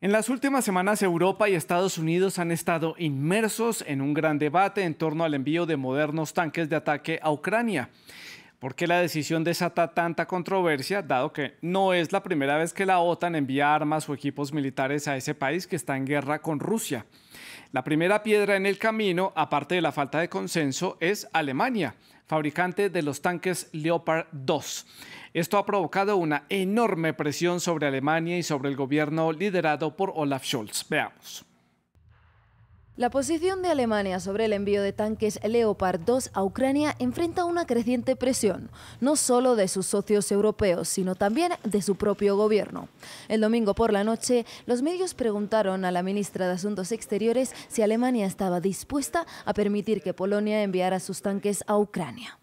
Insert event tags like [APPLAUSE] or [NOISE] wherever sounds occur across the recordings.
En las últimas semanas Europa y Estados Unidos han estado inmersos en un gran debate en torno al envío de modernos tanques de ataque a Ucrania. ¿Por qué la decisión desata tanta controversia, dado que no es la primera vez que la OTAN envía armas o equipos militares a ese país que está en guerra con Rusia? La primera piedra en el camino, aparte de la falta de consenso, es Alemania, fabricante de los tanques Leopard 2. Esto ha provocado una enorme presión sobre Alemania y sobre el gobierno liderado por Olaf Scholz. Veamos. La posición de Alemania sobre el envío de tanques Leopard 2 a Ucrania enfrenta una creciente presión, no solo de sus socios europeos, sino también de su propio gobierno. El domingo por la noche, los medios preguntaron a la ministra de Asuntos Exteriores si Alemania estaba dispuesta a permitir que Polonia enviara sus tanques a Ucrania.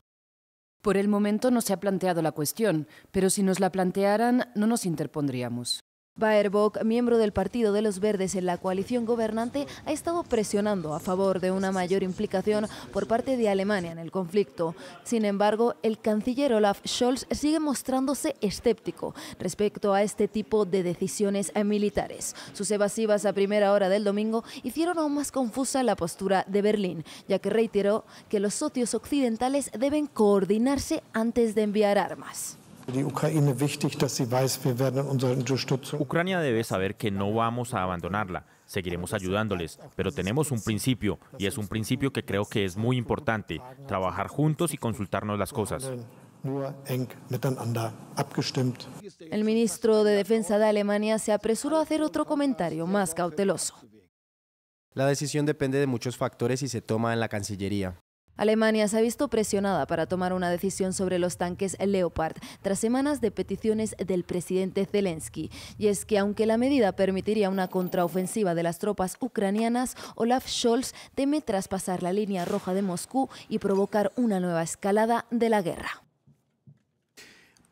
Por el momento no se ha planteado la cuestión, pero si nos la plantearan no nos interpondríamos. Baerbock, miembro del Partido de los Verdes en la coalición gobernante, ha estado presionando a favor de una mayor implicación por parte de Alemania en el conflicto. Sin embargo, el canciller Olaf Scholz sigue mostrándose escéptico respecto a este tipo de decisiones militares. Sus evasivas a primera hora del domingo hicieron aún más confusa la postura de Berlín, ya que reiteró que los socios occidentales deben coordinarse antes de enviar armas. Ucrania debe saber que no vamos a abandonarla, seguiremos ayudándoles, pero tenemos un principio y es un principio que creo que es muy importante, trabajar juntos y consultarnos las cosas. El ministro de Defensa de Alemania se apresuró a hacer otro comentario más cauteloso. La decisión depende de muchos factores y se toma en la Cancillería. Alemania se ha visto presionada para tomar una decisión sobre los tanques Leopard tras semanas de peticiones del presidente Zelensky. Y es que aunque la medida permitiría una contraofensiva de las tropas ucranianas, Olaf Scholz teme traspasar la línea roja de Moscú y provocar una nueva escalada de la guerra.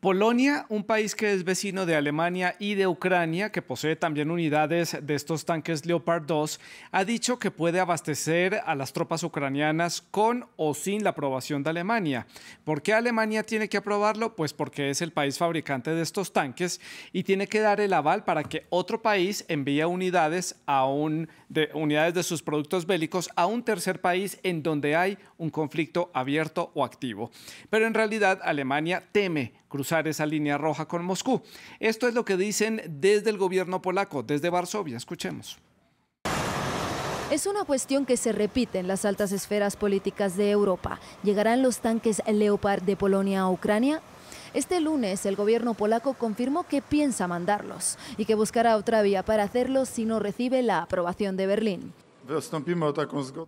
Polonia, un país que es vecino de Alemania y de Ucrania, que posee también unidades de estos tanques Leopard 2, ha dicho que puede abastecer a las tropas ucranianas con o sin la aprobación de Alemania. ¿Por qué Alemania tiene que aprobarlo? Pues porque es el país fabricante de estos tanques y tiene que dar el aval para que otro país envíe unidades de unidades de sus productos bélicos a un tercer país en donde hay un conflicto abierto o activo. Pero en realidad Alemania teme cruzar esa línea roja con Moscú. Esto es lo que dicen desde el gobierno polaco, desde Varsovia. Escuchemos. Es una cuestión que se repite en las altas esferas políticas de Europa. ¿Llegarán los tanques Leopard de Polonia a Ucrania? Este lunes el gobierno polaco confirmó que piensa mandarlos y que buscará otra vía para hacerlo si no recibe la aprobación de Berlín.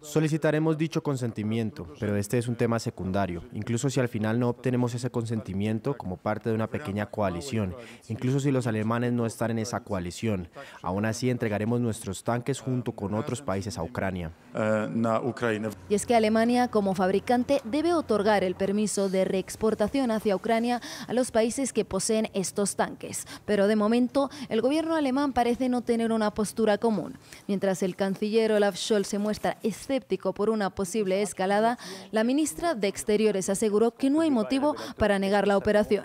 Solicitaremos dicho consentimiento, pero este es un tema secundario. Incluso si al final no obtenemos ese consentimiento como parte de una pequeña coalición, incluso si los alemanes no están en esa coalición, aún así entregaremos nuestros tanques junto con otros países a Ucrania. Eh, y es que Alemania, como fabricante, debe otorgar el permiso de reexportación hacia Ucrania a los países que poseen estos tanques. Pero de momento, el gobierno alemán parece no tener una postura común, mientras el canciller Olaf se muestra escéptico por una posible escalada, la ministra de Exteriores aseguró que no hay motivo para negar la operación.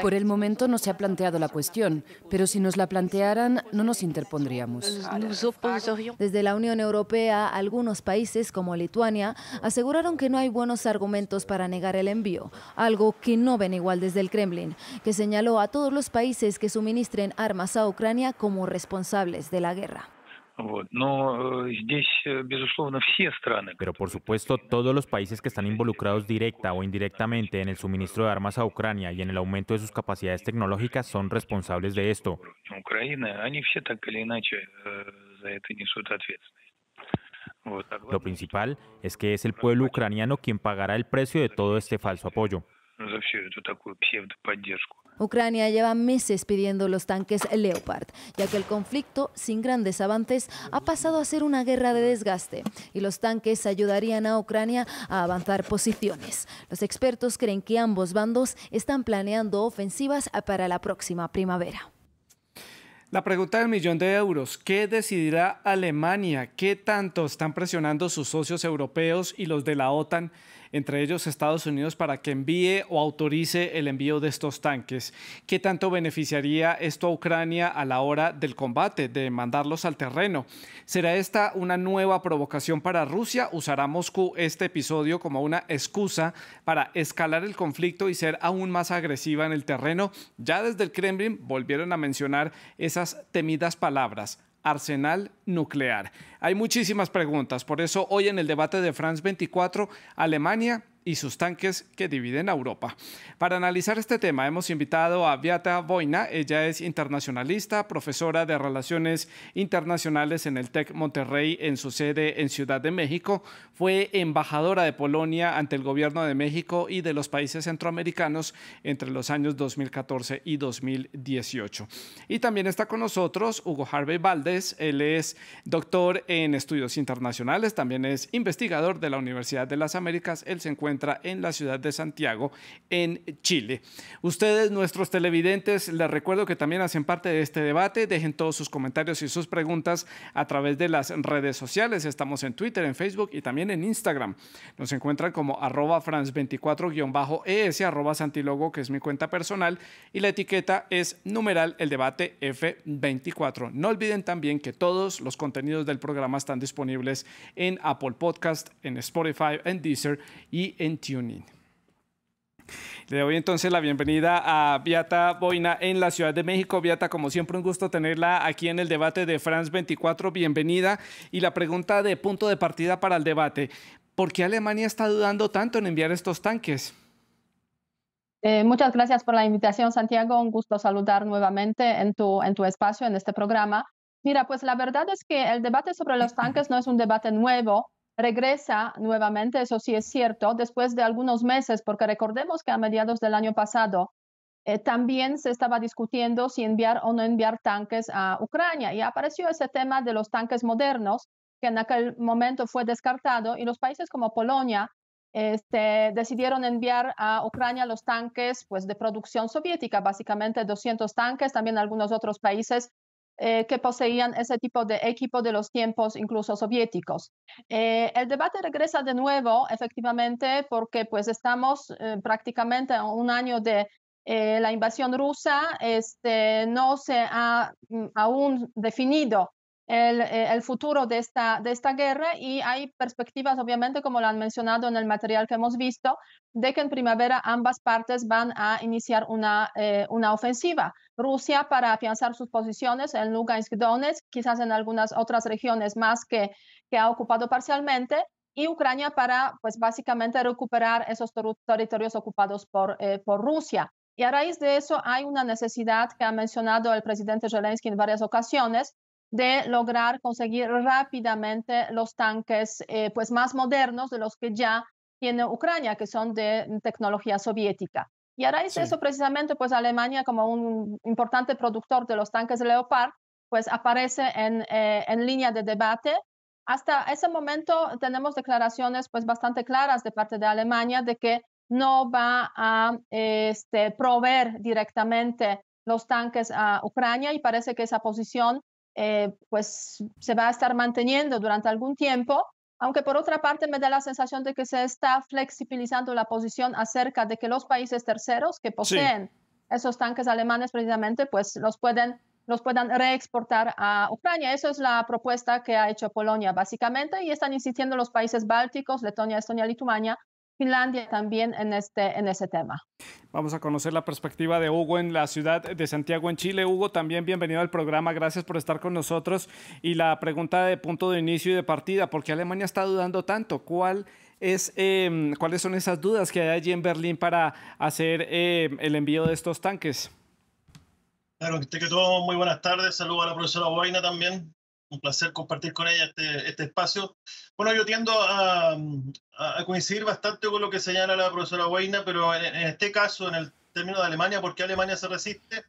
Por el momento no se ha planteado la cuestión, pero si nos la plantearan no nos interpondríamos. Desde la Unión Europea, algunos países como Lituania aseguraron que no hay buenos argumentos para negar el envío, algo que no ven igual desde el Kremlin, que señaló a todos los países que suministren armas a Ucrania como responsables de la guerra. Э, э, Pero por supuesto, todos los países que están involucrados directa o indirectamente en el suministro de armas a Ucrania y en el aumento de sus capacidades tecnológicas son responsables de esto. Э, Lo principal es que es el pueblo ucraniano quien pagará el precio de todo este falso apoyo. Ucrania lleva meses pidiendo los tanques Leopard, ya que el conflicto, sin grandes avances, ha pasado a ser una guerra de desgaste y los tanques ayudarían a Ucrania a avanzar posiciones. Los expertos creen que ambos bandos están planeando ofensivas para la próxima primavera. La pregunta del millón de euros, ¿qué decidirá Alemania? ¿Qué tanto están presionando sus socios europeos y los de la OTAN entre ellos Estados Unidos, para que envíe o autorice el envío de estos tanques. ¿Qué tanto beneficiaría esto a Ucrania a la hora del combate, de mandarlos al terreno? ¿Será esta una nueva provocación para Rusia? ¿Usará Moscú este episodio como una excusa para escalar el conflicto y ser aún más agresiva en el terreno? Ya desde el Kremlin volvieron a mencionar esas temidas palabras arsenal nuclear? Hay muchísimas preguntas, por eso hoy en el debate de France 24, Alemania y sus tanques que dividen a Europa. Para analizar este tema hemos invitado a Beata Boina, ella es internacionalista, profesora de Relaciones Internacionales en el TEC Monterrey en su sede en Ciudad de México, fue embajadora de Polonia ante el gobierno de México y de los países centroamericanos entre los años 2014 y 2018. Y también está con nosotros Hugo Harvey Valdés, él es doctor en estudios internacionales, también es investigador de la Universidad de las Américas, él se encuentra en la ciudad de Santiago, en Chile. Ustedes, nuestros televidentes, les recuerdo que también hacen parte de este debate. Dejen todos sus comentarios y sus preguntas a través de las redes sociales. Estamos en Twitter, en Facebook y también en Instagram. Nos encuentran como arroba france24-es, arroba santilogo, que es mi cuenta personal, y la etiqueta es numeral el debate F24. No olviden también que todos los contenidos del programa están disponibles en Apple Podcast, en Spotify, en Deezer y en en Le doy entonces la bienvenida a Beata Boina en la Ciudad de México. Beata, como siempre, un gusto tenerla aquí en el debate de France 24. Bienvenida. Y la pregunta de punto de partida para el debate. ¿Por qué Alemania está dudando tanto en enviar estos tanques? Eh, muchas gracias por la invitación, Santiago. Un gusto saludar nuevamente en tu, en tu espacio, en este programa. Mira, pues la verdad es que el debate sobre los tanques no es un debate nuevo regresa nuevamente, eso sí es cierto, después de algunos meses, porque recordemos que a mediados del año pasado eh, también se estaba discutiendo si enviar o no enviar tanques a Ucrania y apareció ese tema de los tanques modernos que en aquel momento fue descartado y los países como Polonia este, decidieron enviar a Ucrania los tanques pues, de producción soviética, básicamente 200 tanques, también algunos otros países eh, que poseían ese tipo de equipo de los tiempos incluso soviéticos. Eh, el debate regresa de nuevo, efectivamente, porque pues estamos eh, prácticamente a un año de la invasión rusa, este, no se ha mm, aún definido eh, el, futuro de esta, de esta guerra y hay perspectivas, obviamente, como lo han mencionado en el material que hemos visto, de que en primavera ambas partes van a iniciar una, eh, ofensiva. Rusia para afianzar sus posiciones en Lugansk, Donetsk, quizás en algunas otras regiones más que, que ha ocupado parcialmente, y Ucrania para, pues, básicamente recuperar esos territorios ocupados por, eh, por Rusia. Y a raíz de eso hay una necesidad que ha mencionado el presidente Zelensky en varias ocasiones de lograr conseguir rápidamente los tanques eh, pues más modernos de los que ya tiene Ucrania, que son de tecnología soviética. Y a raíz de eso, precisamente, pues Alemania, como un importante productor de los tanques Leopard, pues aparece eh, en, línea de debate. Hasta ese momento tenemos declaraciones pues bastante claras de parte de Alemania de que no va a este, proveer directamente los tanques a Ucrania y parece que esa posición eh, pues se va a estar manteniendo durante algún tiempo, aunque por otra parte me da la sensación de que se está flexibilizando la posición acerca de que los países terceros que poseen esos tanques alemanes precisamente, pues los pueden los puedan reexportar a Ucrania. Eso es la propuesta que ha hecho Polonia básicamente y están insistiendo los países bálticos, Letonia, Estonia, Lituania, Finlandia también en este, en ese tema. Vamos a conocer la perspectiva de Hugo en la ciudad de Santiago, en Chile. Hugo, también bienvenido al programa, gracias por estar con nosotros. Y la pregunta de punto de inicio y de partida, ¿por qué Alemania está dudando tanto? ¿Cuál es, em, ¿Cuáles son esas dudas que hay allí en Berlín para hacer em, el envío de estos tanques? Claro, que todo, muy buenas tardes. Saludo a la profesora Boina también un placer compartir con ella este, este espacio. Bueno, yo tiendo a, coincidir bastante con lo que señala la profesora Weina, pero en, este caso, en el término de Alemania, ¿por qué Alemania se resiste?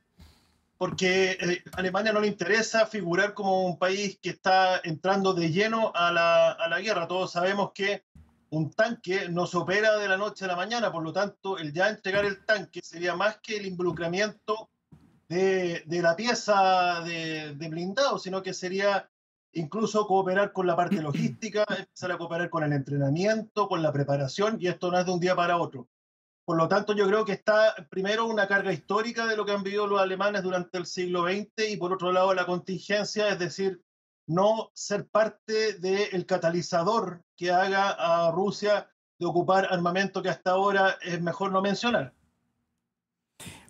Porque eh, a Alemania no le interesa figurar como un país que está entrando de lleno a la, a la guerra. Todos sabemos que un tanque nos opera de la noche a la mañana, por lo tanto, el ya entregar el tanque sería más que el involucramiento de, la pieza de, blindado, sino que sería incluso cooperar con la parte logística, [CLEARS THROAT] empezar a cooperar con el entrenamiento, con la preparación, y esto no es de un día para otro. Por lo tanto, yo creo que está primero una carga histórica de lo que han vivido los alemanes durante el siglo XX y por otro lado la contingencia, es decir, no ser parte del catalizador que haga a Rusia de ocupar armamento que hasta ahora es mejor no mencionar.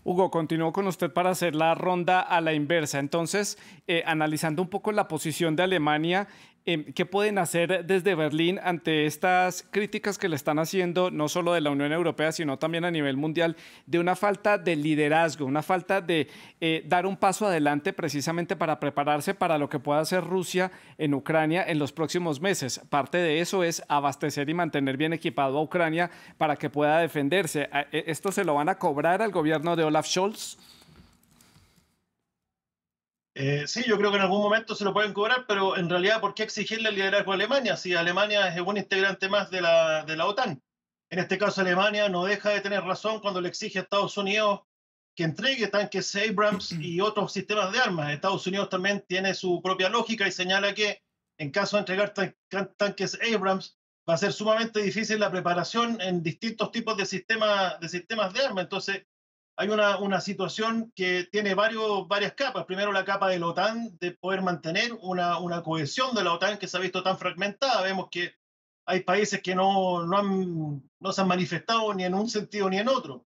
Hugo, continúo con usted para hacer la ronda a la inversa. Entonces, eh, analizando un poco la posición de Alemania Em, ¿qué pueden hacer desde Berlín ante estas críticas que le están haciendo, no solo de la Unión Europea, sino también a nivel mundial, de una falta de liderazgo, una falta de eh, dar un paso adelante precisamente para prepararse para lo que pueda hacer Rusia en Ucrania en los próximos meses? Parte de eso es abastecer y mantener bien equipado a Ucrania para que pueda defenderse. E, ¿Esto se lo van a cobrar al gobierno de Olaf Scholz? Eh, sí, yo creo que en algún momento se lo pueden cobrar, pero en realidad, ¿por qué exigirle el liderazgo a Alemania si Alemania es un integrante más de la, OTAN? En este caso, Alemania no deja de tener razón cuando le exige a Estados Unidos que entregue tanques Abrams y [CLEARS THROAT] otros sistemas de armas. Estados Unidos también tiene su propia lógica y señala que en caso de entregar tanques Abrams va a ser sumamente difícil la preparación en distintos tipos de, sistemas de, sistemas de armas. Entonces, hay una, una, situación que tiene varios, varias capas. Primero la capa de la OTAN, de poder mantener una, una, cohesión de la OTAN que se ha visto tan fragmentada. Vemos que hay países que no, no, han, no se han manifestado ni en un sentido ni en otro.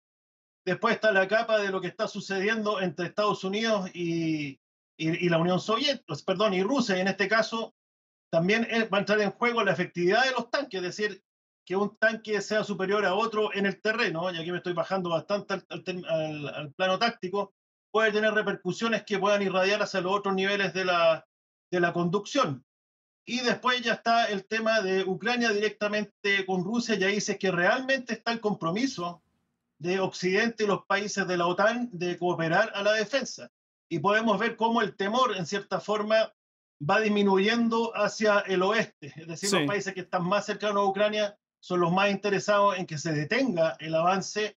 Después está la capa de lo que está sucediendo entre Estados Unidos y, y, y la Unión Soviética, perdón, y Rusia. Y en este caso también eh, va a entrar en juego la efectividad de los tanques, es decir, que un tanque sea superior a otro en el terreno, y aquí me estoy bajando bastante al, plano táctico, puede tener repercusiones que puedan irradiar hacia los otros niveles de la, de la conducción. Y después ya está el tema de Ucrania directamente con Rusia, y ahí que realmente está el compromiso de Occidente y los países de la OTAN de cooperar a la defensa. Y podemos ver cómo el temor, en cierta forma, va disminuyendo hacia el oeste, es decir, los países que están más cercanos a Ucrania son los más interesados en que se detenga el avance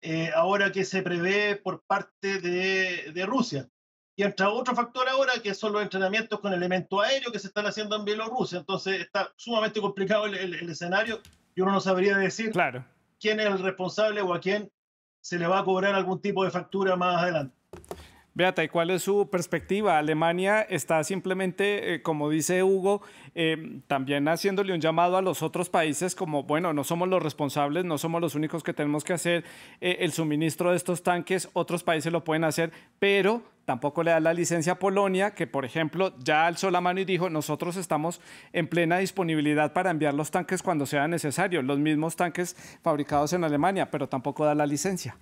eh, ahora que se prevé por parte de, de Rusia. Y entra otro factor ahora que son los entrenamientos con elemento aéreo que se están haciendo en Bielorrusia. Entonces está sumamente complicado el, el, escenario y uno no sabría decir claro. quién es el responsable o a quién se le va a cobrar algún tipo de factura más adelante. Beata, ¿y cuál es su perspectiva? Alemania está simplemente, eh, como dice Hugo, eh, también haciéndole un llamado a los otros países como, bueno, no somos los responsables, no somos los únicos que tenemos que hacer eh, el suministro de estos tanques, otros países lo pueden hacer, pero tampoco le da la licencia a Polonia, que por ejemplo ya alzó la mano y dijo, nosotros estamos en plena disponibilidad para enviar los tanques cuando sea necesario, los mismos tanques fabricados en Alemania, pero tampoco da la licencia.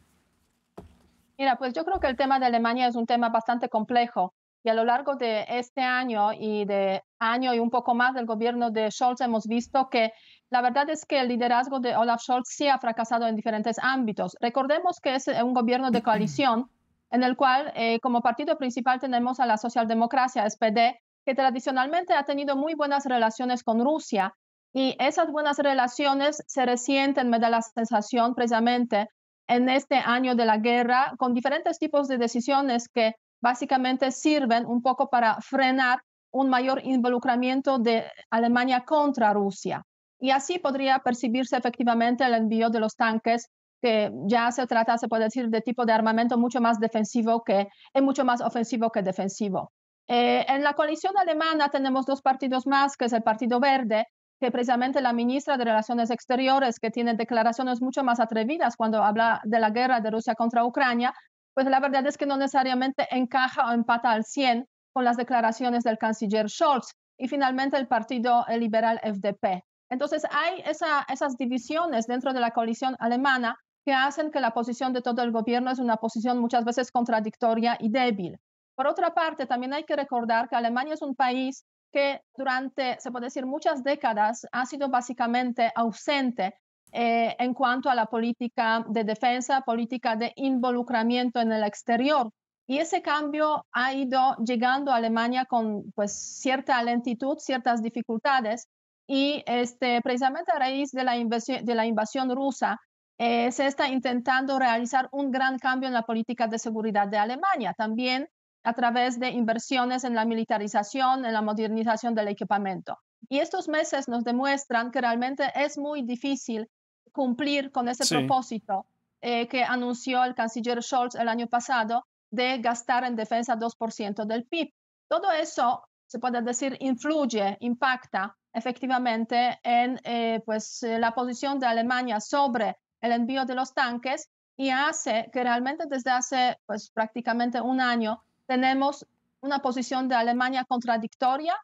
Mira, pues yo creo que el tema de Alemania es un tema bastante complejo y a lo largo de este año y de año y un poco más del gobierno de Scholz hemos visto que la verdad es que el liderazgo de Olaf Scholz sí ha fracasado en diferentes ámbitos. Recordemos que es eh, un gobierno de coalición en el cual eh, como partido principal tenemos a la socialdemocracia SPD, que tradicionalmente ha tenido muy buenas relaciones con Rusia y esas buenas relaciones se resienten, me da la sensación precisamente, en este año de la guerra con diferentes tipos de decisiones que básicamente sirven un poco para frenar un mayor involucramiento de Alemania contra Rusia. Y así podría percibirse efectivamente el envío de los tanques, que ya se trata, se puede decir, de tipo de armamento mucho más defensivo que, es eh, mucho más ofensivo que defensivo. Eh, en la coalición alemana tenemos dos partidos más, que es el Partido Verde, que precisamente la ministra de Relaciones Exteriores, que tiene declaraciones mucho más atrevidas cuando habla de la guerra de Rusia contra Ucrania, pues la verdad es que no necesariamente encaja o empata al 100 con las declaraciones del canciller Scholz y finalmente el Partido Liberal FDP. Entonces hay esas divisiones dentro de la coalición alemana que hacen que la posición de todo el gobierno es una posición muchas veces contradictoria y débil. Por otra parte, también hay que recordar que Alemania es un país que durante, se puede decir, muchas décadas ha sido básicamente ausente eh, en cuanto a la política de defensa, política de involucramiento en el exterior. Y ese cambio ha ido llegando a Alemania con pues, cierta lentitud, ciertas dificultades, y este, precisamente a raíz de la, invasión, de la invasión rusa, eh, se está intentando realizar un gran cambio en la política de seguridad de Alemania. También a través de inversiones en la militarización, en la modernización del equipamiento. Y estos meses nos demuestran que realmente es muy difícil cumplir con ese propósito eh, que anunció el canciller Scholz el año pasado de gastar en defensa 2% del PIB. Todo eso, se puede decir, influye, impacta efectivamente en eh, pues, eh, la posición de Alemania sobre el envío de los tanques y hace que realmente desde hace pues, prácticamente un año tenemos una posición de Alemania contradictoria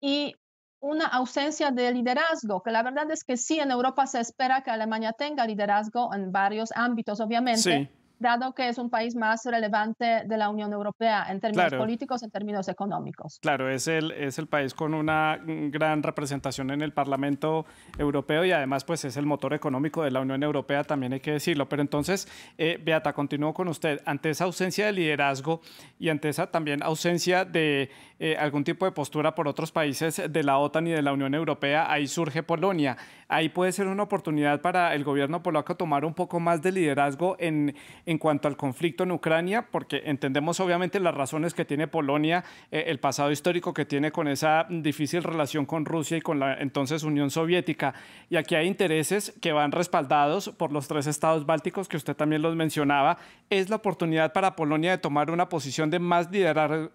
y una ausencia de liderazgo, que la verdad es que sí, en Europa se espera que Alemania tenga liderazgo en varios ámbitos, obviamente, dado que es un país más relevante de la Unión Europea en términos políticos, en términos económicos. Claro, es el, es el país con una gran representación en el Parlamento Europeo y además pues es el motor económico de la Unión Europea, también hay que decirlo. Pero entonces, eh, Beata, continúo con usted. Ante esa ausencia de liderazgo y ante esa también ausencia de eh, algún tipo de postura por otros países de la OTAN y de la Unión Europea, ahí surge Polonia. Ahí puede ser una oportunidad para el gobierno polaco tomar un poco más de liderazgo en en cuanto al conflicto en Ucrania, porque entendemos obviamente las razones que tiene Polonia, eh, el pasado histórico que tiene con esa difícil relación con Rusia y con la entonces Unión Soviética. Y aquí hay intereses que van respaldados por los tres estados bálticos que usted también los mencionaba. Es la oportunidad para Polonia de tomar una posición de más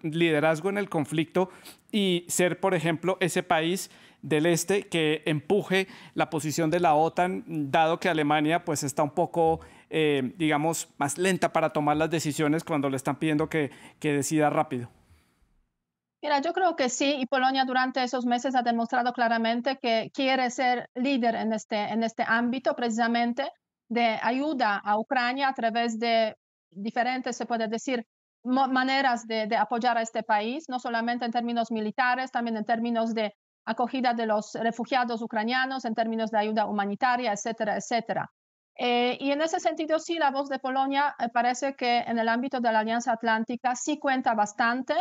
liderazgo en el conflicto y ser, por ejemplo, ese país del Este que empuje la posición de la OTAN, dado que Alemania pues está un poco, eh, digamos, más lenta para tomar las decisiones cuando le están pidiendo que, que decida rápido? Mira, yo creo que sí, y Polonia durante esos meses ha demostrado claramente que quiere ser líder en este, en este ámbito, precisamente de ayuda a Ucrania a través de diferentes, se puede decir, maneras de, apoyar a este país, no solamente en términos militares, también en términos de acogida de los refugiados ucranianos en términos de ayuda humanitaria, etcétera, etcétera. Eh, y en ese sentido, sí, la voz de Polonia eh, parece que en el ámbito de la Alianza Atlántica sí cuenta bastante.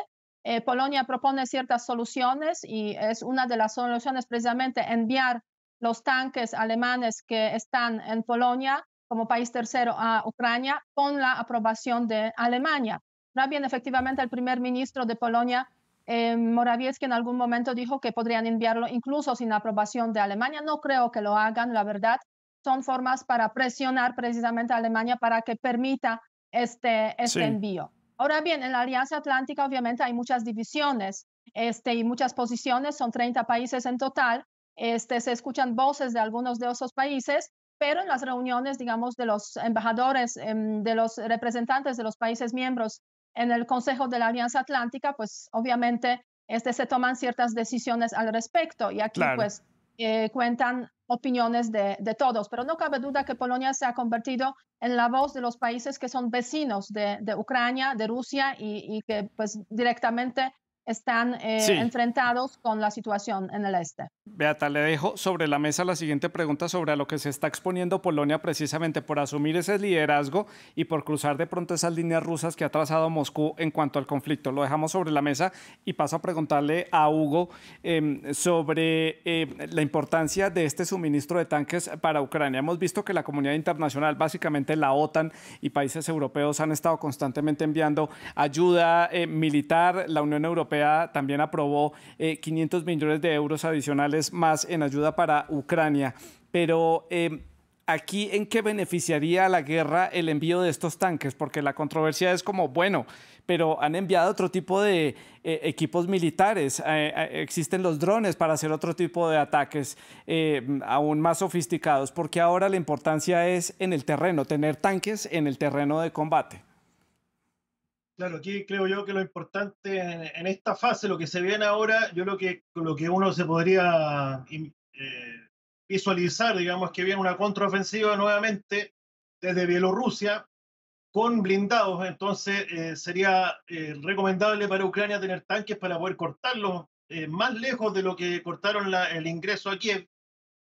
Eh, Polonia propone ciertas soluciones y es una de las soluciones precisamente enviar los tanques alemanes que están en Polonia como país tercero a Ucrania con la aprobación de Alemania. Ahora efectivamente, el primer ministro de Polonia eh, Morawiecki en algún momento dijo que podrían enviarlo incluso sin aprobación de Alemania. No creo que lo hagan, la verdad. Son formas para presionar precisamente a Alemania para que permita este, este envío. Ahora bien, en la Alianza Atlántica obviamente hay muchas divisiones este, y muchas posiciones, son 30 países en total. Este, se escuchan voces de algunos de esos países, pero en las reuniones, digamos, de los embajadores, em, de los representantes de los países miembros en el Consejo de la Alianza Atlántica, pues obviamente este, se toman ciertas decisiones al respecto y aquí pues eh, cuentan opiniones de, todos, pero no cabe duda que Polonia se ha convertido en la voz de los países que son vecinos de, Ucrania, de Rusia y, y, que pues directamente están eh, enfrentados con la situación en el este. Beata, le dejo sobre la mesa la siguiente pregunta sobre lo que se está exponiendo Polonia precisamente por asumir ese liderazgo y por cruzar de pronto esas líneas rusas que ha trazado Moscú en cuanto al conflicto. Lo dejamos sobre la mesa y paso a preguntarle a Hugo em, sobre eh, la importancia de este suministro de tanques para Ucrania. Hemos visto que la comunidad internacional, básicamente la OTAN y países europeos han estado constantemente enviando ayuda eh, militar, la Unión Europea también aprobó 500 eh, millones de euros adicionales más en ayuda para Ucrania. Pero em, aquí, ¿en qué beneficiaría la guerra el envío de estos tanques? Porque la controversia es como, bueno, pero han enviado otro tipo de eh, equipos militares. Eh, existen los drones para hacer otro tipo de ataques em, aún más sofisticados, porque ahora la importancia es en el terreno, tener tanques en el terreno de combate. Claro, aquí creo yo que lo importante en, esta fase, lo que se viene ahora, yo lo que, lo que uno se podría eh, visualizar, digamos, que viene una contraofensiva nuevamente desde Bielorrusia con blindados, entonces eh, sería eh, recomendable para Ucrania tener tanques para poder cortarlos más lejos de lo que cortaron el ingreso a Kiev,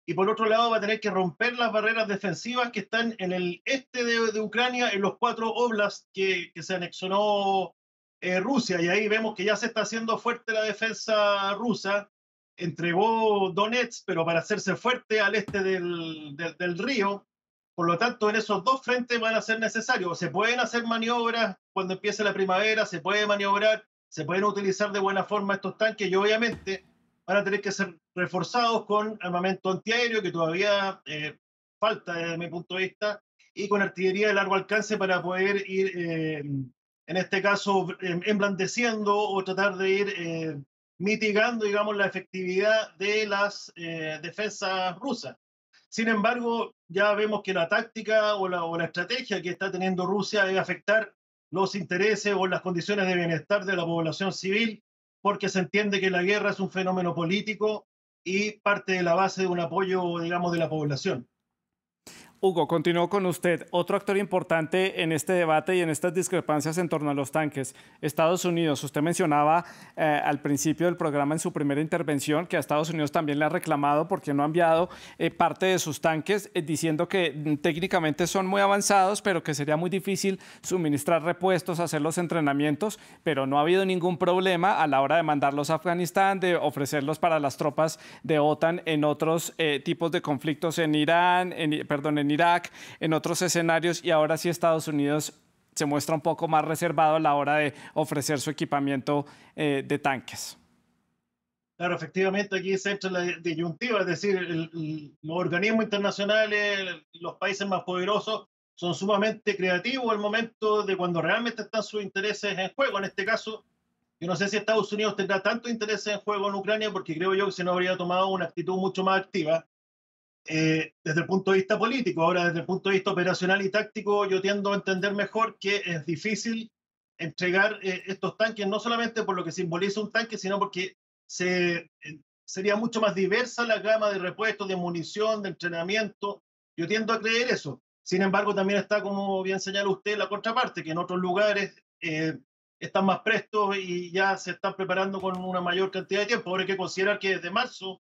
y por otro lado va a tener que romper las barreras defensivas que están en el este de, Ucrania, en los cuatro oblas que, se anexionó eh, Rusia. Y ahí vemos que ya se está haciendo fuerte la defensa rusa. Entregó Donetsk, pero para hacerse fuerte al este del, del río. Por lo tanto, en esos dos frentes van a ser necesarios. Se pueden hacer maniobras cuando empiece la primavera, se puede maniobrar, se pueden utilizar de buena forma estos tanques y obviamente van a tener que ser reforzados con armamento antiaéreo, que todavía eh, falta desde mi punto de vista, y con artillería de largo alcance para poder ir, eh, en este caso, em, emblandeciendo o tratar de ir eh, mitigando, digamos, la efectividad de las defensas rusas. Sin embargo, ya vemos que la táctica o la, o la estrategia que está teniendo Rusia debe afectar los intereses o las condiciones de bienestar de la población civil, porque se entiende que la guerra es un fenómeno político y parte de la base de un apoyo, digamos, de la población. Hugo, continúo con usted. Otro actor importante en este debate y en estas discrepancias en torno a los tanques, Estados Unidos. Usted mencionaba eh, al principio del programa en su primera intervención que a Estados Unidos también le ha reclamado porque no ha enviado eh, parte de sus tanques, eh, diciendo que mm, técnicamente son muy avanzados, pero que sería muy difícil suministrar repuestos, hacer los entrenamientos, pero no ha habido ningún problema a la hora de mandarlos a Afganistán, de ofrecerlos para las tropas de OTAN en otros tipos de conflictos en Irán, perdón, en Irak, en otros escenarios, y ahora sí Estados Unidos se muestra un poco más reservado a la hora de ofrecer su equipamiento eh, de tanques. Claro, efectivamente aquí se hecho la disyuntiva, es decir, los organismos internacionales, los países más poderosos, son sumamente creativos al momento de cuando realmente están sus intereses en juego. En este caso, yo no sé si Estados Unidos tendrá tanto interés en juego en Ucrania, porque creo yo que se no habría tomado una actitud mucho más activa. Eh, desde el punto de vista político. Ahora, desde el punto de vista operacional y táctico, yo tiendo a entender mejor que es difícil entregar eh, estos tanques, no solamente por lo que simboliza un tanque, sino porque se, eh, sería mucho más diversa la gama de repuestos, de munición, de entrenamiento. Yo tiendo a creer eso. Sin embargo, también está, como bien señala usted, la contraparte, que en otros lugares están más prestos y ya se están preparando con una mayor cantidad de tiempo. Ahora hay que considerar que desde marzo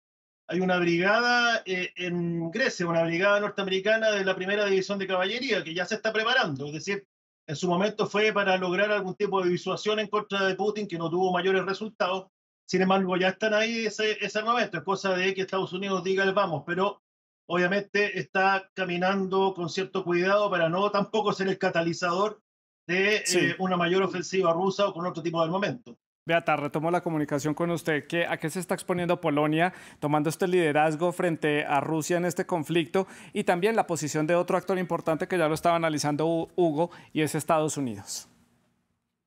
hay una brigada eh, en Grecia, una brigada norteamericana de la primera división de caballería que ya se está preparando, es decir, en su momento fue para lograr algún tipo de disuasión en contra de Putin que no tuvo mayores resultados, sin embargo ya están ahí ese, ese momento. es cosa de que Estados Unidos diga el vamos, pero obviamente está caminando con cierto cuidado para no tampoco ser el catalizador de eh, una mayor ofensiva rusa o con otro tipo de armamento. Beata, retomo la comunicación con usted. que ¿A qué se está exponiendo Polonia tomando este liderazgo frente a Rusia en este conflicto? Y también la posición de otro actor importante que ya lo estaba analizando Hugo y es Estados Unidos.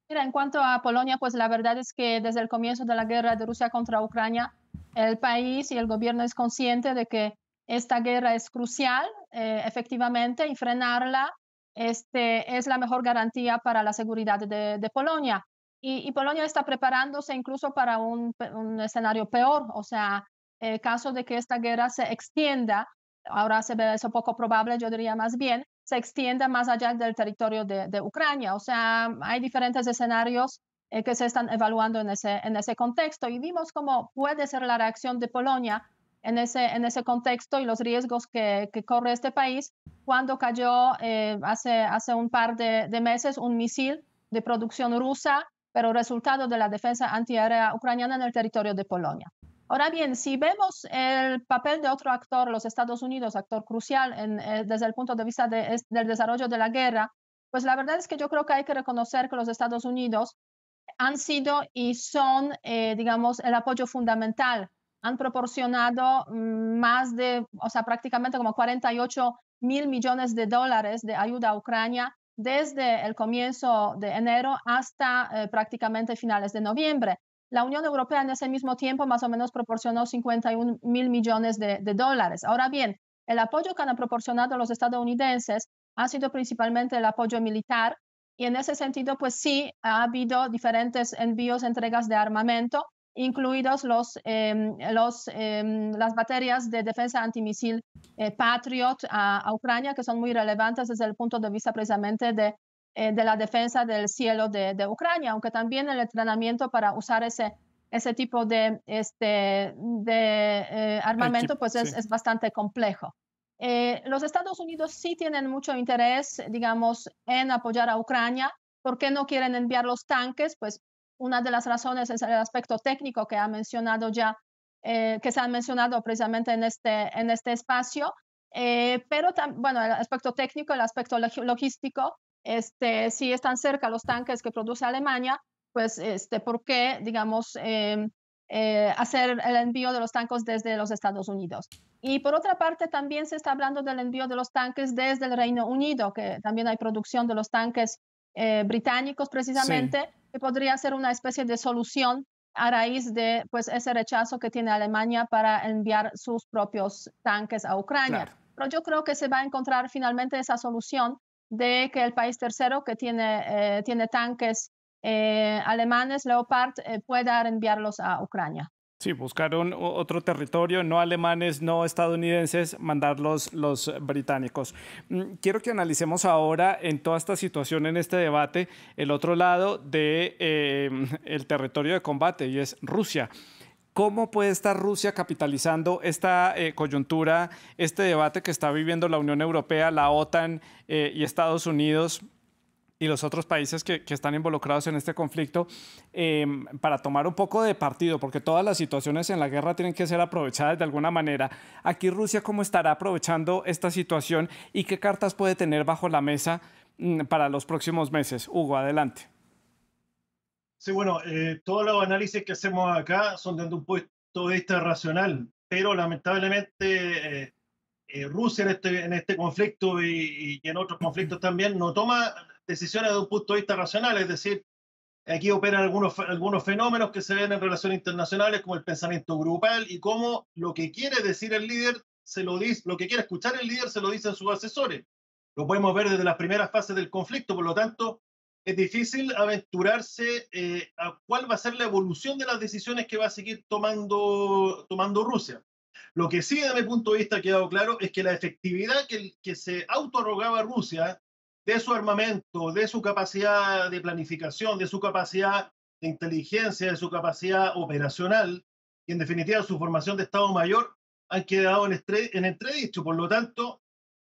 Mira, en cuanto a Polonia, pues la verdad es que desde el comienzo de la guerra de Rusia contra Ucrania, el país y el gobierno es consciente de que esta guerra es crucial, eh, efectivamente, y frenarla este, es la mejor garantía para la seguridad de Polonia. Y, Polonia está preparándose incluso para un, escenario peor, o sea, el caso de que esta guerra se extienda, ahora se ve eso poco probable, yo diría más bien, se extienda más allá del territorio de, Ucrania. O sea, hay diferentes escenarios eh, que se están evaluando en ese, en ese contexto y vimos cómo puede ser la reacción de Polonia en ese, en ese contexto y los riesgos que, que corre este país cuando cayó eh, hace, hace un par de meses un misil de producción rusa pero resultado de la defensa antiaérea ucraniana en el territorio de Polonia. Ahora bien, si vemos el papel de otro actor, los Estados Unidos, actor crucial eh, desde el punto de vista del desarrollo de la guerra, pues la verdad es que yo creo que hay que reconocer que los Estados Unidos han sido y son, eh, digamos, el apoyo fundamental. Han proporcionado mm, más de, o sea, prácticamente como 48 mil millones de dólares de ayuda a Ucrania desde el comienzo de enero hasta eh, prácticamente finales de noviembre. La Unión Europea en ese mismo tiempo más o menos proporcionó 51 mil millones de dólares. Ahora bien, el apoyo que han proporcionado los estadounidenses ha sido principalmente el apoyo militar y en ese sentido, pues sí, ha habido diferentes envíos, entregas de armamento, incluidos los, em, los em, las baterías de defensa antimisil eh, Patriot a, Ucrania, que son muy relevantes desde el punto de vista precisamente de, eh, de la defensa del cielo de, Ucrania, aunque también el entrenamiento para usar ese ese tipo de, este, de eh, armamento pues es, es bastante complejo. los Estados Unidos sí tienen mucho interés, digamos, en apoyar a Ucrania. ¿Por qué no quieren enviar los tanques? Pues una de las razones es el aspecto técnico que ha mencionado ya, eh, que se ha mencionado precisamente en este, en este espacio, eh, pero bueno, el aspecto técnico, el aspecto logístico, este, si están cerca los tanques que produce Alemania, pues este, ¿por qué, digamos, em, eh, hacer el envío de los tanques desde los Estados Unidos. Y por otra parte, también se está hablando del envío de los tanques desde el Reino Unido, que también hay producción de los tanques británicos precisamente que podría ser una especie de solución a raíz de pues, ese rechazo que tiene Alemania para enviar sus propios tanques a Ucrania. Pero yo creo que se va a encontrar finalmente esa solución de que el país tercero que tiene, eh, tanques eh, alemanes, Leopard, eh, pueda enviarlos a Ucrania. Sí, buscaron otro territorio, no alemanes, no estadounidenses, mandarlos los, británicos. Mm, quiero que analicemos ahora en toda esta situación, en este debate, el otro lado del de, eh, el territorio de combate y es Rusia. ¿Cómo puede estar Rusia capitalizando esta eh, coyuntura, este debate que está viviendo la Unión Europea, la OTAN eh, y Estados Unidos y los otros países que, están involucrados en este conflicto em, para tomar un poco de partido, porque todas las situaciones en la guerra tienen que ser aprovechadas de alguna manera. Aquí Rusia, ¿cómo estará aprovechando esta situación y qué cartas puede tener bajo la mesa mm, para los próximos meses? Hugo, adelante. Sí, bueno, eh, todos los análisis que hacemos acá son desde un punto de vista racional, pero lamentablemente eh, eh, Rusia en este, en este conflicto y, y, en otros conflictos también no toma decisiones de un punto de vista racional, es decir, aquí operan algunos, algunos fenómenos que se ven en relaciones internacionales como el pensamiento grupal y cómo lo que quiere decir el líder se lo dice, lo que quiere escuchar el líder se lo dicen sus asesores. Lo podemos ver desde las primeras fases del conflicto, por lo tanto, es difícil aventurarse eh, a cuál va a ser la evolución de las decisiones que va a seguir tomando, tomando Rusia. Lo que sí, desde mi punto de vista, ha quedado claro es que la efectividad que, que se autorrogaba Rusia de su armamento, de su capacidad de planificación, de su capacidad de inteligencia, de su capacidad operacional y en definitiva su formación de Estado Mayor han quedado en, entredicho. Por lo tanto,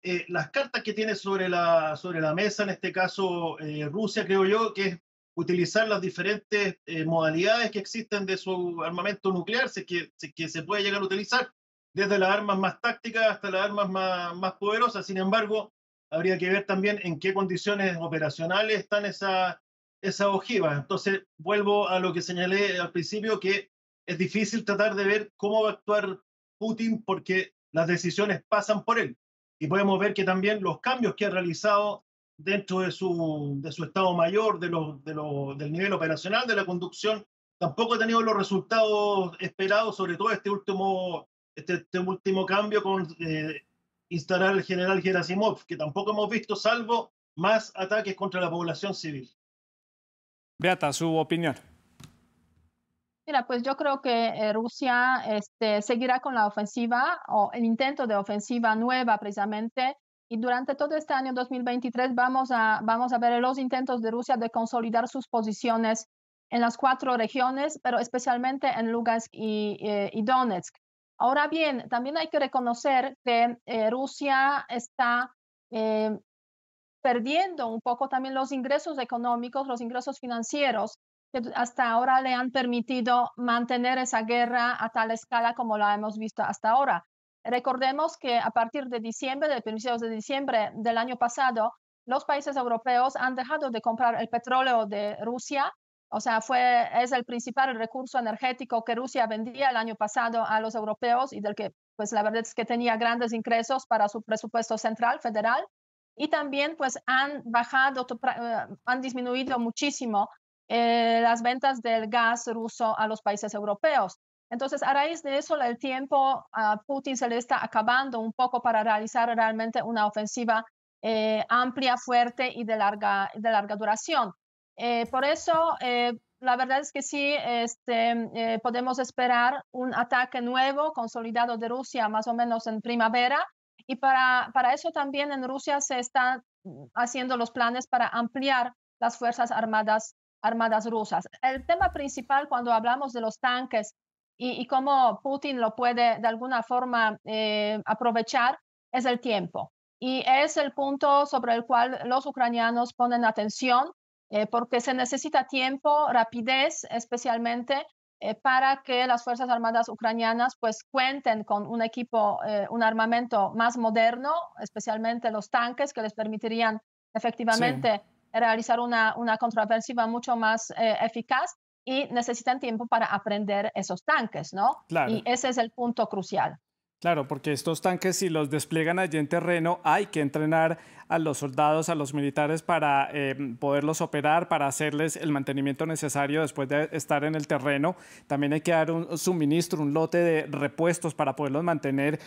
eh, las cartas que tiene sobre la, sobre la mesa, en este caso eh, Rusia, creo yo, que es utilizar las diferentes eh, modalidades que existen de su armamento nuclear, que, que se puede llegar a utilizar, desde las armas más tácticas hasta las armas más, más poderosas. Sin embargo, habría que ver también en qué condiciones operacionales están esas esa ojivas. Entonces, vuelvo a lo que señalé al principio, que es difícil tratar de ver cómo va a actuar Putin porque las decisiones pasan por él. Y podemos ver que también los cambios que ha realizado dentro de su, de su Estado Mayor, de los de del nivel operacional, de la conducción, tampoco ha tenido los resultados esperados, sobre todo este último, este, este último cambio con... Eh, instalar el general Gerasimov, que tampoco hemos visto, salvo más ataques contra la población civil. Beata, su opinión. Mira, pues yo creo que eh, Rusia este, seguirá con la ofensiva o el intento de ofensiva nueva precisamente y durante todo este año 2023 vamos a, vamos a ver los intentos de Rusia de consolidar sus posiciones en las cuatro regiones, pero especialmente en Lugansk y eh, Donetsk. Ahora bien, también hay que reconocer que eh, Rusia está eh, perdiendo un poco también los ingresos económicos, los ingresos financieros que hasta ahora le han permitido mantener esa guerra a tal escala como la hemos visto hasta ahora. Recordemos que a partir de diciembre, de principios de diciembre del año pasado, los países europeos han dejado de comprar el petróleo de Rusia o sea, fue, es el principal recurso energético que Rusia vendía el año pasado a los europeos y del que, pues la verdad es que tenía grandes ingresos para su presupuesto central, federal. Y también, pues han bajado, eh, han disminuido muchísimo eh, las ventas del gas ruso a los países europeos. Entonces, a raíz de eso, el tiempo a ah, Putin se le está acabando un poco para realizar realmente una ofensiva eh, amplia, fuerte y de larga, de larga duración. Eh, por eso, eh, la verdad es que sí, este, eh, podemos esperar un ataque nuevo, consolidado de Rusia, más o menos en primavera. Y para, para eso también en Rusia se están haciendo los planes para ampliar las Fuerzas Armadas, armadas rusas. El tema principal cuando hablamos de los tanques y, y cómo Putin lo puede de alguna forma aprovechar es el tiempo. Y es el punto sobre el cual los ucranianos ponen atención eh, porque se necesita tiempo, rapidez, especialmente eh, para que las Fuerzas Armadas ucranianas pues cuenten con un equipo, eh, un armamento más moderno, especialmente los tanques que les permitirían efectivamente realizar una, una contraversiva mucho más eficaz y necesitan tiempo para aprender esos tanques, ¿no? Y ese es el punto crucial. Claro, porque estos tanques si los despliegan allí en terreno hay que entrenar a los soldados, a los militares para eh, poderlos operar, para hacerles el mantenimiento necesario después de estar en el terreno. También hay que dar un suministro, un lote de repuestos para poderlos mantener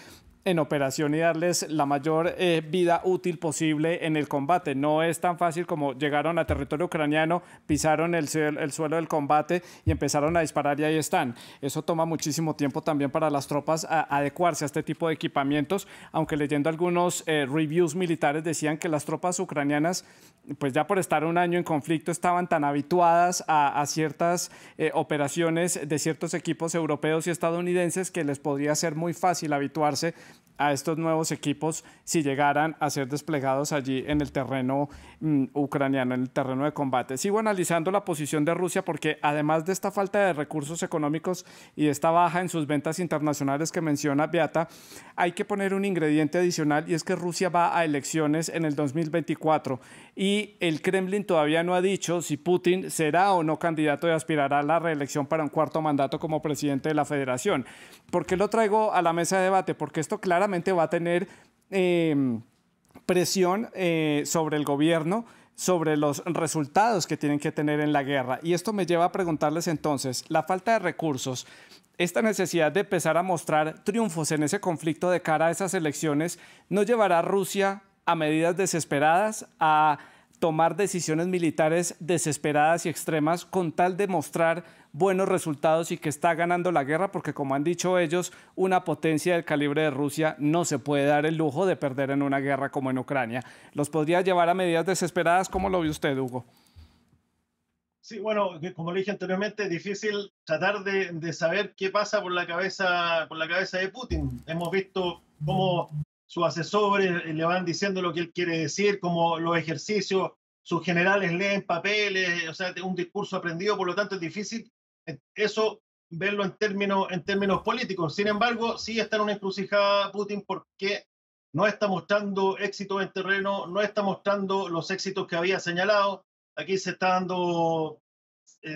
en operación y darles la mayor eh, vida útil posible en el combate. No es tan fácil como llegaron a territorio ucraniano, pisaron el, suelo, el suelo del combate y empezaron a disparar y ahí están. Eso toma muchísimo tiempo también para las tropas adecuarse a este tipo de equipamientos, aunque leyendo algunos eh, reviews militares decían que las tropas ucranianas, pues ya por estar un año en conflicto, estaban tan habituadas a, ciertas eh, operaciones de ciertos equipos europeos y estadounidenses que les podría ser muy fácil habituarse a estos nuevos equipos si llegaran a ser desplegados allí en el terreno mm, ucraniano, en el terreno de combate. Sigo analizando la posición de Rusia porque además de esta falta de recursos económicos y esta baja en sus ventas internacionales que menciona Beata, hay que poner un ingrediente adicional y es que Rusia va a elecciones en el 2024 y el Kremlin todavía no ha dicho si Putin será o no candidato y aspirará a la reelección para un cuarto mandato como presidente de la federación. ¿Por qué lo traigo a la mesa de debate? Porque esto claramente va a tener em, presión eh, sobre el gobierno sobre los resultados que tienen que tener en la guerra. Y esto me lleva a preguntarles entonces, la falta de recursos, esta necesidad de empezar a mostrar triunfos en ese conflicto de cara a esas elecciones, ¿no llevará a Rusia a medidas desesperadas, a tomar decisiones militares desesperadas y extremas con tal de mostrar buenos resultados y que está ganando la guerra, porque como han dicho ellos, una potencia del calibre de Rusia no se puede dar el lujo de perder en una guerra como en Ucrania. ¿Los podría llevar a medidas desesperadas? ¿Cómo lo ve usted, Hugo? Sí, bueno, como le dije anteriormente, es difícil tratar de, de, saber qué pasa por la cabeza, por la cabeza de Putin. Hemos visto cómo sus asesores eh, le van diciendo lo que él quiere decir, cómo los ejercicios, sus generales leen papeles, o sea, un discurso aprendido, por lo tanto es difícil eso verlo en términos, en términos políticos. Sin embargo, sí está en una encrucijada Putin porque no está mostrando éxito en terreno, no está mostrando los éxitos que había señalado. Aquí se está dando,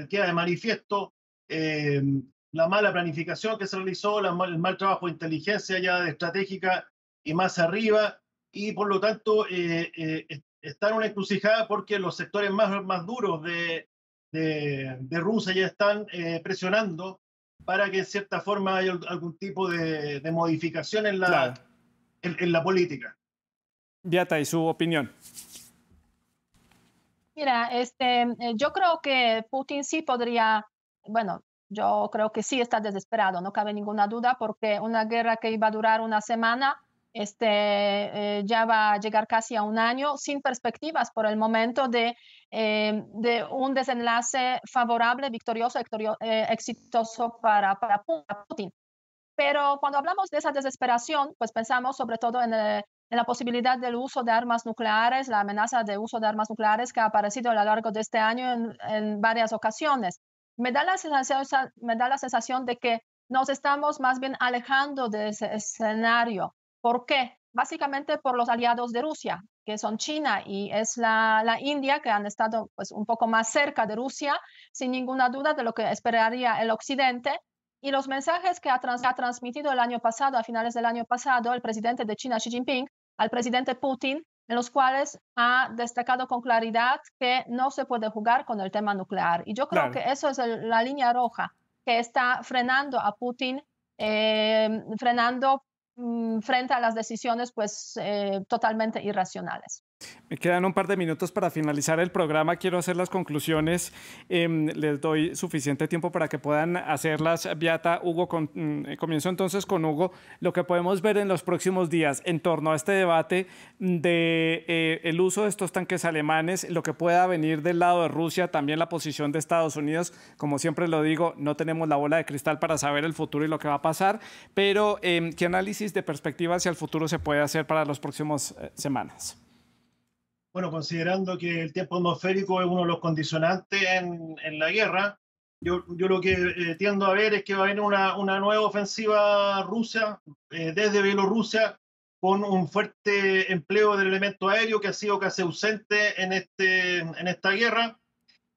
queda de manifiesto em, la mala planificación que se realizó, el mal trabajo de inteligencia ya estratégica y más arriba, y por lo tanto eh, eh, está en una encrucijada porque los sectores más, más duros de, de, Rusia ya están eh, presionando para que en cierta forma haya algún tipo de, de modificación en la, en, la política. está ¿y su opinión? Mira, este, eh, yo creo que Putin sí podría, bueno, yo creo que sí está desesperado, no cabe ninguna duda, porque una guerra que iba a durar una semana, este, eh, ya va a llegar casi a un año sin perspectivas por el momento de, eh, de un desenlace favorable, victorioso, eh, exitoso para, Putin. Pero cuando hablamos de esa desesperación, pues pensamos sobre todo en, la posibilidad del uso de armas nucleares, la amenaza de uso de armas nucleares que ha aparecido a lo largo de este año en, en varias ocasiones. Me da, la me da la sensación de que nos estamos más bien alejando de ese escenario ¿Por qué? Básicamente por los aliados de Rusia, que son China y es la, India, que han estado pues, un poco más cerca de Rusia, sin ninguna duda de lo que esperaría el Occidente. Y los mensajes que ha, transmitido el año pasado, a finales del año pasado, el presidente de China, Xi Jinping, al presidente Putin, en los cuales ha destacado con claridad que no se puede jugar con el tema nuclear. Y yo creo que eso es la línea roja que está frenando a Putin, eh, frenando Mm, frente a las decisiones pues eh, totalmente irracionales. Me quedan un par de minutos para finalizar el programa. Quiero hacer las conclusiones. Em, les doy suficiente tiempo para que puedan hacerlas. viata Hugo, con, mm, eh, comienzo entonces con Hugo. Lo que podemos ver en los próximos días en torno a este debate mm, de eh, el uso de estos tanques alemanes, lo que pueda venir del lado de Rusia, también la posición de Estados Unidos. Como siempre lo digo, no tenemos la bola de cristal para saber el futuro y lo que va a pasar, pero em, ¿qué análisis de perspectiva hacia el futuro se puede hacer para las próximas eh, semanas? Bueno, considerando que el tiempo atmosférico es uno de los condicionantes en, la guerra, yo, lo que eh, tiendo a ver es que va a haber una, nueva ofensiva rusa eh, desde Bielorrusia con un fuerte empleo del elemento aéreo que ha sido casi ausente en, este, en esta guerra.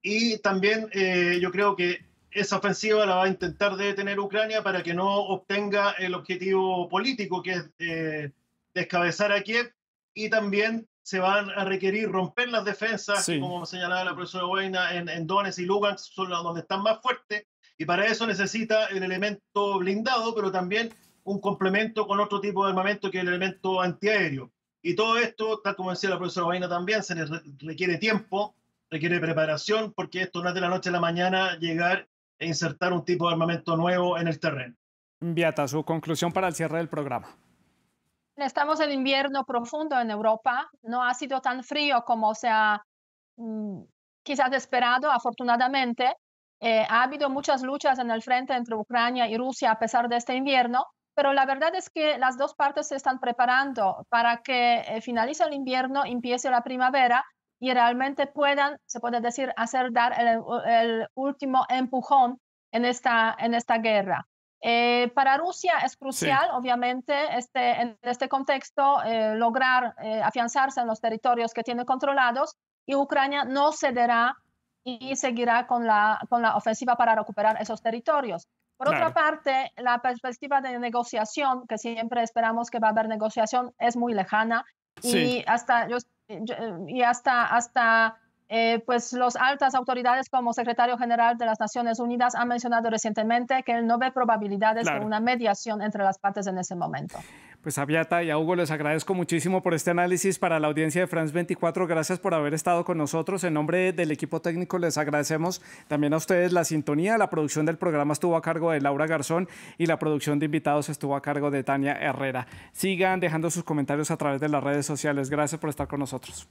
Y también eh, yo creo que esa ofensiva la va a intentar detener Ucrania para que no obtenga el objetivo político que es eh, descabezar a Kiev y también se van a requerir romper las defensas, como señalaba la profesora Vaina, en, en Donetsk y Lugansk, son los donde están más fuertes, y para eso necesita el elemento blindado, pero también un complemento con otro tipo de armamento que el elemento antiaéreo. Y todo esto, tal como decía la profesora Vaina, también, se requiere tiempo, requiere preparación, porque esto no es de la noche a la mañana llegar e insertar un tipo de armamento nuevo en el terreno. Viata, su conclusión para el cierre del programa. Estamos en invierno profundo en Europa, no ha sido tan frío como se ha mm, quizás esperado, afortunadamente. Eh, ha habido muchas luchas en el frente entre Ucrania y Rusia a pesar de este invierno, pero la verdad es que las dos partes se están preparando para que eh, finalice el invierno, empiece la primavera y realmente puedan, se puede decir, hacer dar el, el último empujón en esta, en esta guerra. Eh, para Rusia es crucial, obviamente, este, en este contexto, eh, lograr eh, afianzarse en los territorios que tiene controlados y Ucrania no cederá y seguirá con la, con la ofensiva para recuperar esos territorios. Por otra parte, la perspectiva de negociación, que siempre esperamos que va a haber negociación, es muy lejana y hasta, y hasta, hasta eh, pues las altas autoridades como secretario general de las Naciones Unidas han mencionado recientemente que él no ve probabilidades de una mediación entre las partes en ese momento. Pues Aviata y a Hugo les agradezco muchísimo por este análisis para la audiencia de France 24. Gracias por haber estado con nosotros. En nombre del equipo técnico les agradecemos también a ustedes la sintonía. La producción del programa estuvo a cargo de Laura Garzón y la producción de invitados estuvo a cargo de Tania Herrera. Sigan dejando sus comentarios a través de las redes sociales. Gracias por estar con nosotros.